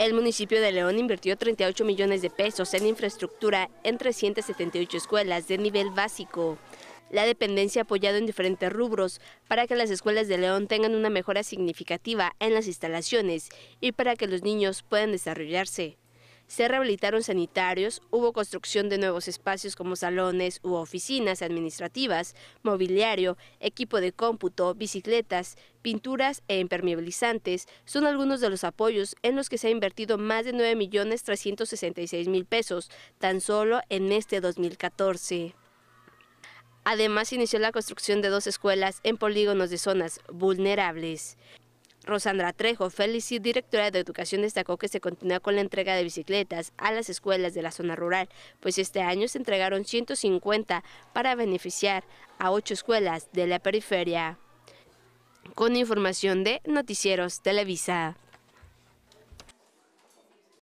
El municipio de León invirtió 38 millones de pesos en infraestructura en 378 escuelas de nivel básico. La dependencia ha apoyado en diferentes rubros para que las escuelas de León tengan una mejora significativa en las instalaciones y para que los niños puedan desarrollarse se rehabilitaron sanitarios, hubo construcción de nuevos espacios como salones u oficinas administrativas, mobiliario, equipo de cómputo, bicicletas, pinturas e impermeabilizantes son algunos de los apoyos en los que se ha invertido más de millones mil pesos tan solo en este 2014. Además, inició la construcción de dos escuelas en polígonos de zonas vulnerables. Rosandra Trejo, y directora de Educación, destacó que se continúa con la entrega de bicicletas a las escuelas de la zona rural, pues este año se entregaron 150 para beneficiar a ocho escuelas de la periferia. Con información de Noticieros Televisa.